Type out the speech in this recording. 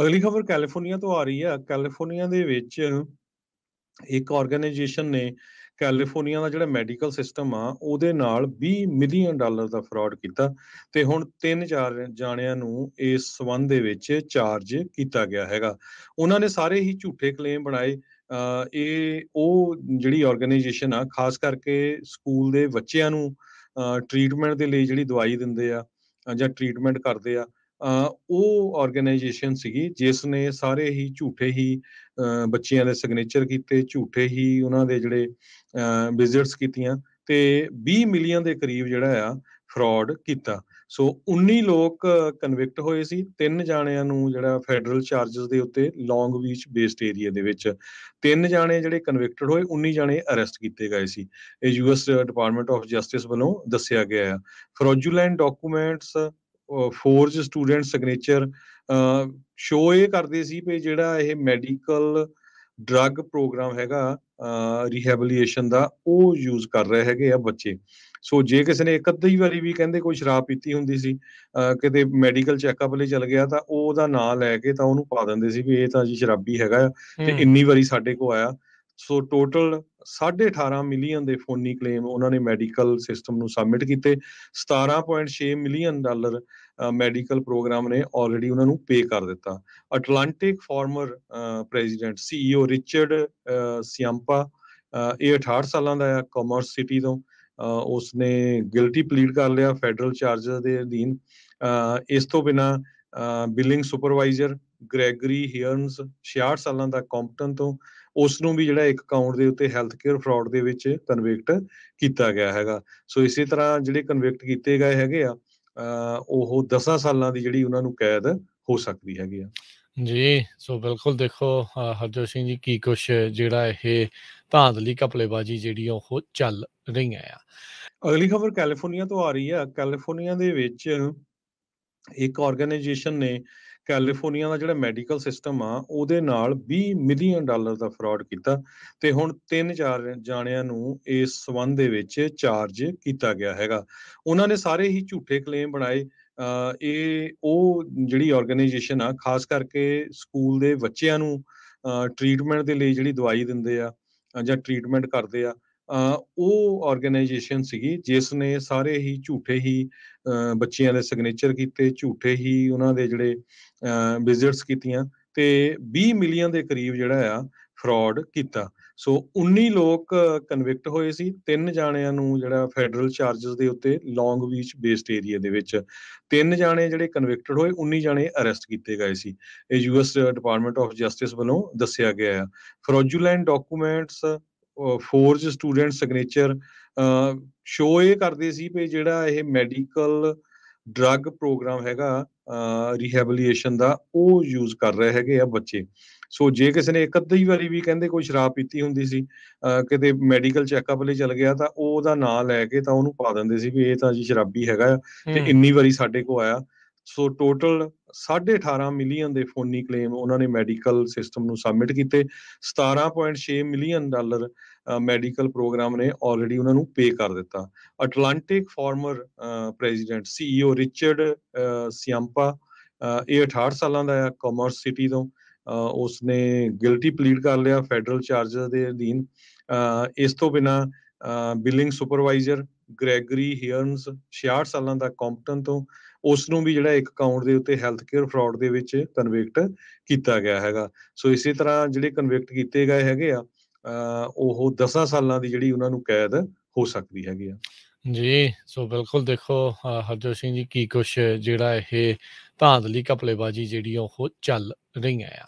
ਅਗਲੀ ਖਬਰ ਕੈਲੀਫੋਰਨੀਆ ਤੋਂ ਆ ਰਹੀ ਹੈ ਕੈਲੀਫੋਰਨੀਆ ਦੇ ਵਿੱਚ ਇੱਕ ਆਰਗੇਨਾਈਜੇਸ਼ਨ ਨੇ ਕੈਲੀਫੋਰਨੀਆ ਦਾ ਜਿਹੜਾ ਮੈਡੀਕਲ ਸਿਸਟਮ ਆ ਉਹਦੇ ਨਾਲ 20 ਮਿਲੀਅਨ ਡਾਲਰ ਦਾ ਫਰਾਡ ਕੀਤਾ ਤੇ ਹੁਣ 3-4 ਜਾਣਿਆਂ ਨੂੰ ਇਸ ਸਬੰਧ ਦੇ ਵਿੱਚ ਚਾਰਜ ਕੀਤਾ ਗਿਆ ਹੈਗਾ ਉਹਨਾਂ ਨੇ ਸਾਰੇ ਹੀ ਝੂਠੇ ਕਲੇਮ ਬਣਾਏ ਇਹ ਉਹ ਜਿਹੜੀ ਆਰਗੇਨਾਈਜੇਸ਼ਨ ਆ ਖਾਸ ਕਰਕੇ ਸਕੂਲ ਦੇ ਬੱਚਿਆਂ ਨੂੰ ਟ੍ਰੀਟਮੈਂਟ ਦੇ ਲਈ ਜਿਹੜੀ ਦਵਾਈ ਦਿੰਦੇ ਆ ਜਾਂ ਟ੍ਰੀਟਮੈਂਟ ਕਰਦੇ ਆ ਉਹ ਆਰਗੇਨਾਈਜੇਸ਼ਨ ਸੀਗੀ ਜਿਸ ਨੇ ਸਾਰੇ ਹੀ ਝੂਠੇ ਹੀ ਬੱਚਿਆਂ ਦੇ ਸਿਗਨੇਚਰ ਕੀਤੇ ਝੂਠੇ ਹੀ ਉਹਨਾਂ ਦੇ ਜਿਹੜੇ ਵਿਜ਼ਿਟਸ ਕੀਤੀਆਂ ਤੇ 20 ਮਿਲੀਅਨ ਦੇ ਕਰੀਬ ਜਿਹੜਾ ਆ ਫਰਾਡ ਕੀਤਾ ਸੋ 19 ਲੋਕ ਕਨਵਿਕਟ ਹੋਏ ਸੀ ਤਿੰਨ ਜਾਣਿਆਂ ਨੂੰ ਜਿਹੜਾ ਫੈਡਰਲ ਚਾਰजेस ਦੇ ਉੱਤੇ ਲੌਂਗ ਬੀਚ ਬੇਸਡ ਏਰੀਆ ਦੇ ਵਿੱਚ ਤਿੰਨ ਜਾਣੇ ਜਿਹੜੇ ਕਨਵਿਕਟਡ ਹੋਏ 19 ਜਾਣੇ ਅਰੈਸਟ ਕੀਤੇ ਗਏ ਸੀ ਇਹ ਯੂਐਸ ਡਿਪਾਰਟਮੈਂਟ ਆਫ ਜਸਟਿਸ ਵੱਲੋਂ ਦੱਸਿਆ ਗਿਆ ਹੈ fraudulent documents forge student signature so ਇਹ ਕਰਦੇ ਸੀ ਕਿ ਜਿਹੜਾ ਇਹ ਮੈਡੀਕਲ ਡਰੱਗ ਪ੍ਰੋਗਰਾਮ ਹੈਗਾ ਰੀਹੈਬਿਲੀਟੇਸ਼ਨ ਦਾ ਉਹ ਯੂਜ਼ ਕਰ ਰਹੇ ਹੈਗੇ ਆ ਬੱਚੇ ਸੋ ਜੇ ਕਿਸੇ ਨੇ ਇੱਕ ਅੱਧੀ ਵਾਰੀ ਵੀ ਕਹਿੰਦੇ ਕੋਈ ਸ਼ਰਾਬ ਪੀਤੀ ਹੁੰਦੀ ਸੀ ਕਿਤੇ ਮੈਡੀਕਲ ਚੈੱਕਅਪ ਲਈ ਚਲ ਗਿਆ ਤਾਂ ਉਹ ਉਹਦਾ ਨਾਮ ਲੈ ਕੇ ਤਾਂ ਉਹਨੂੰ ਪਾ ਦਿੰਦੇ ਸੀ ਵੀ ਇਹ ਤਾਂ ਜੀ ਸ਼ਰਾਬੀ ਹੈਗਾ ਤੇ ਇੰਨੀ ਵਾਰੀ ਸਾਡੇ ਕੋ ਆਇਆ ਸੋ ਟੋਟਲ 18.5 ਮਿਲੀਅਨ ਦੇ ਫੋਨੀ ਕਲੇਮ ਉਹਨਾਂ ਨੇ ਮੈਡੀਕਲ ਸਿਸਟਮ ਨੂੰ ਸਬਮਿਟ ਕੀਤੇ 17.6 ਮਿਲੀਅਨ ਡਾਲਰ ਮੈਡੀਕਲ ਪ੍ਰੋਗਰਾਮ ਨੇ ਆਲਰੇਡੀ ਉਹਨਾਂ ਨੂੰ ਪੇ ਕਰ ਦਿੱਤਾ Atlantic former president CEO Richard ਸਿਆਂਪਾ ਇਹ 68 ਸਾਲਾਂ ਦਾ ਹੈ ਕਾਮਰਸ ਸਿਟੀ ਤੋਂ ਉਸਨੇ ਗਿਲਟੀ ਪਲੀਡ ਕਰ ਲਿਆ ਫੈਡਰਲ ਚਾਰਜਸ ਦੇ ਅਧੀਨ ਇਸ ਤੋਂ ਬਿਨਾ ਬਿਲਿੰਗ ਸੁਪਰਵਾਈਜ਼ਰ ਗ੍ਰੈਗਰੀ ਹਿਅਰਨਸ 66 ਸਾਲਾਂ ਦਾ ਕੰਪਟਨ ਤੋਂ ਉਸ ਨੂੰ ਵੀ ਜਿਹੜਾ ਇੱਕ ਅਕਾਊਂਟ ਦੇ ਉੱਤੇ ਹੈਲਥ ਕੇਅਰ ਫਰਾਡ ਦੇ ਵਿੱਚ ਕਨਵਿਕਟ ਕੀਤਾ ਗਿਆ ਹੈਗਾ ਸੋ ਇਸੇ ਤਰ੍ਹਾਂ ਜਿਹੜੇ ਕਨਵਿਕਟ ਕੀਤੇ ਗਏ ਹੈਗੇ ਆ ਉਹ 10 ਸਾਲਾਂ ਦੀ ਜਿਹੜੀ ਉਹਨਾਂ ਨੂੰ ਕੈਦ ਹੋ ਸਕਦੀ ਹੈਗੀ ਆ ਜੀ ਸੋ ਬਿਲਕੁਲ ਦੇਖੋ ਹਰਜੋਤ ਸਿੰਘ ਜੀ ਕੀ ਕੁਛ ਜਿਹੜਾ ਇਹ ਧਾਂਦਲੀ ਕਪਲੇਬਾਜੀ ਜਿਹੜੀ ਉਹ ਚੱਲ ਰਹੀਆਂ ਆ ਅਗਲੀ ਖਬਰ ਕੈਲੀਫੋਰਨੀਆ ਤੋਂ ਆ ਰਹੀ ਆ ਕੈਲੀਫੋਰਨੀਆ ਦੇ ਵਿੱਚ ਇੱਕ ਆਰਗੇਨਾਈਜੇਸ਼ਨ ਨੇ ਕੈਲੀਫੋਰਨੀਆ ਦਾ ਜਿਹੜਾ ਮੈਡੀਕਲ ਸਿਸਟਮ ਆ ਉਹਦੇ ਨਾਲ 20 ਮਿਲੀਅਨ ਡਾਲਰ ਦਾ ਫਰਾਡ ਕੀਤਾ ਤੇ ਹੁਣ ਤਿੰਨ ਚਾਰ ਜਾਣਿਆਂ ਨੂੰ ਇਸ ਸਬੰਧ ਦੇ ਵਿੱਚ ਚਾਰਜ ਕੀਤਾ ਗਿਆ ਹੈਗਾ ਉਹਨਾਂ ਨੇ ਸਾਰੇ ਹੀ ਝੂਠੇ ਕਲੇਮ ਬਣਾਏ ਇਹ ਉਹ ਜਿਹੜੀ ਆਰਗੇਨਾਈਜੇਸ਼ਨ ਆ ਖਾਸ ਕਰਕੇ ਸਕੂਲ ਦੇ ਬੱਚਿਆਂ ਨੂੰ ਟ੍ਰੀਟਮੈਂਟ ਦੇ ਲਈ ਜਿਹੜੀ ਦਵਾਈ ਦਿੰਦੇ ਆ ਜਾਂ ਟ੍ਰੀਟਮੈਂਟ ਕਰਦੇ ਆ ਉਹ ਆਰਗੇਨਾਈਜੇਸ਼ਨ ਸੀਗੀ ਜਿਸ ਨੇ ਸਾਰੇ ਹੀ ਝੂਠੇ ਹੀ ਬੱਚਿਆਂ ਦੇ ਸਿਗਨੇਚਰ ਕੀਤੇ ਝੂਠੇ ਹੀ ਉਹਨਾਂ ਦੇ ਜਿਹੜੇ ਵਿਜ਼ਿਟਸ ਕੀਤੀਆਂ ਤੇ 20 ਮਿਲੀਅਨ ਦੇ ਕਰੀਬ ਜਿਹੜਾ ਆ ਫਰਾਡ ਕੀਤਾ ਸੋ 19 ਲੋਕ ਕਨਵਿਕਟ ਹੋਏ ਸੀ ਤਿੰਨ ਜਾਣਿਆਂ ਨੂੰ ਜਿਹੜਾ ਫੈਡਰਲ ਚਾਰजेस ਦੇ ਉੱਤੇ ਲੌਂਗ ਬੀਚ ਬੇਸਡ ਏਰੀਆ ਦੇ ਵਿੱਚ ਤਿੰਨ ਜਾਣੇ ਜਿਹੜੇ ਕਨਵਿਕਟਡ ਹੋਏ 19 ਜਾਣੇ ਅਰੈਸਟ ਕੀਤੇ ਗਏ ਸੀ ਇਹ ਯੂਐਸ ਡਿਪਾਰਟਮੈਂਟ ਆਫ ਜਸਟਿਸ ਵੱਲੋਂ ਦੱਸਿਆ ਗਿਆ ਹੈ fraudulent documents forge student signature so ਇਹ ਕਰਦੇ ਸੀ ਕਿ ਜਿਹੜਾ ਇਹ ਮੈਡੀਕਲ ਡਰੱਗ ਪ੍ਰੋਗਰਾਮ ਹੈਗਾ ਰੀਹੈਬਿਲੀਟੇਸ਼ਨ ਦਾ ਉਹ ਯੂਜ਼ ਕਰ ਰਹੇ ਹੈਗੇ ਆ ਬੱਚੇ ਸੋ ਜੇ ਕਿਸੇ ਨੇ ਇੱਕ ਅੱਧੀ ਵਾਰੀ ਵੀ ਕਹਿੰਦੇ ਕੋਈ ਸ਼ਰਾਬ ਪੀਤੀ ਹੁੰਦੀ ਸੀ ਕਿਤੇ ਮੈਡੀਕਲ ਚੈੱਕਅਪ ਲਈ ਚਲ ਗਿਆ ਤਾਂ ਉਹਦਾ ਨਾਮ ਲੈ ਕੇ ਤਾਂ ਉਹਨੂੰ ਪਾ ਦਿੰਦੇ ਸੀ ਵੀ ਇਹ ਤਾਂ ਜੀ ਸ਼ਰਾਬੀ ਹੈਗਾ ਤੇ ਇੰਨੀ ਵਾਰੀ ਸਾਡੇ ਕੋ ਆਇਆ ਸੋ ਟੋਟਲ 18.5 ਮਿਲੀਅਨ ਦੇ ਫੋਨੀ ਕਲੇਮ ਉਹਨਾਂ ਨੇ ਮੈਡੀਕਲ ਸਿਸਟਮ ਨੂੰ ਸਬਮਿਟ ਕੀਤੇ 17.6 ਮਿਲੀਅਨ ਡਾਲਰ ਮੈਡੀਕਲ ਪ੍ਰੋਗਰਾਮ ਨੇ ਆਲਰੇਡੀ ਉਹਨਾਂ ਨੂੰ ਪੇ ਕਰ ਦਿੱਤਾ Atlantic former president CEO Richard ਸਿਆਂਪਾ ਇਹ 68 ਸਾਲਾਂ ਦਾ ਹੈ ਕਾਮਰਸ ਸਿਟੀ ਤੋਂ ਉਸਨੇ ਗਿਲਟੀ ਪਲੀਡ ਕਰ ਲਿਆ ਫੈਡਰਲ ਚਾਰਜਸ ਦੇ ਅਧੀਨ ਇਸ ਤੋਂ ਬਿਨਾ ਬਿਲਿੰਗ ਸੁਪਰਵਾਈਜ਼ਰ ਗ੍ਰੈਗਰੀ ਹੇਅਰਨਸ 66 ਸਾਲਾਂ ਦਾ ਕੰਪਟਨ ਤੋਂ ਉਸ ਨੂੰ ਵੀ ਜਿਹੜਾ ਇੱਕ ਅਕਾਊਂਟ ਦੇ ਉੱਤੇ ਹੈਲਥ ਕੇਅਰ ਫਰਾਡ ਦੇ ਵਿੱਚ ਕਨਵਿਕਟ ਕੀਤਾ ਗਿਆ ਹੈਗਾ ਸੋ ਇਸੇ ਤਰ੍ਹਾਂ ਜਿਹੜੇ ਕਨਵਿਕਟ ਕੀਤੇ ਗਏ ਹੈਗੇ ਆ ਉਹ 10 ਸਾਲਾਂ ਦੀ ਜਿਹੜੀ ਉਹਨਾਂ ਨੂੰ ਕੈਦ ਹੋ ਸਕਦੀ ਹੈਗੀ ਆ ਜੀ ਸੋ ਬਿਲਕੁਲ ਦੇਖੋ ਹਰਜੋਤ ਸਿੰਘ ਜੀ ਕੀ ਕੁਛ ਜਿਹੜਾ ਇਹ ਧਾਂਦਲੀ ਕਪਲੇਬਾਜੀ ਜਿਹੜੀ ਉਹ ਚੱਲ ਰਹੀਆਂ ਆ